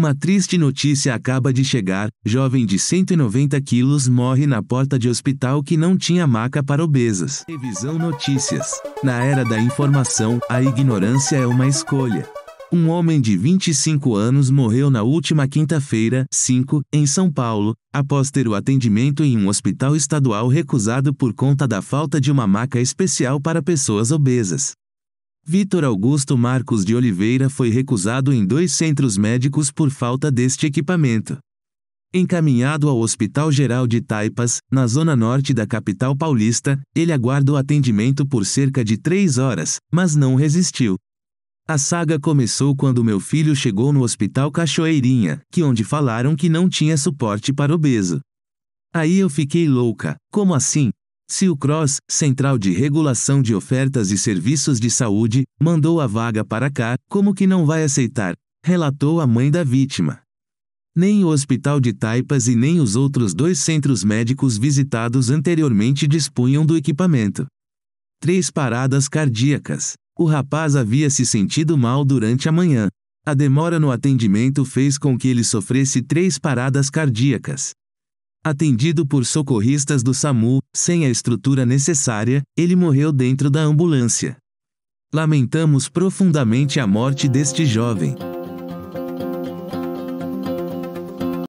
Uma triste notícia acaba de chegar: jovem de 190 quilos morre na porta de hospital que não tinha maca para obesas. Revisão Notícias. Na era da informação, a ignorância é uma escolha. Um homem de 25 anos morreu na última quinta-feira, 5, em São Paulo, após ter o atendimento em um hospital estadual recusado por conta da falta de uma maca especial para pessoas obesas. Vitor Augusto Marcos de Oliveira foi recusado em dois centros médicos por falta deste equipamento. Encaminhado ao Hospital Geral de Taipas, na zona norte da capital paulista, ele aguarda o atendimento por cerca de três horas, mas não resistiu. A saga começou quando meu filho chegou no Hospital Cachoeirinha, que onde falaram que não tinha suporte para obeso. Aí eu fiquei louca. Como assim? Se o CROSS, Central de Regulação de Ofertas e Serviços de Saúde, mandou a vaga para cá, como que não vai aceitar? Relatou a mãe da vítima. Nem o Hospital de Taipas e nem os outros dois centros médicos visitados anteriormente dispunham do equipamento. Três paradas cardíacas. O rapaz havia se sentido mal durante a manhã. A demora no atendimento fez com que ele sofresse três paradas cardíacas. Atendido por socorristas do SAMU, sem a estrutura necessária, ele morreu dentro da ambulância. Lamentamos profundamente a morte deste jovem.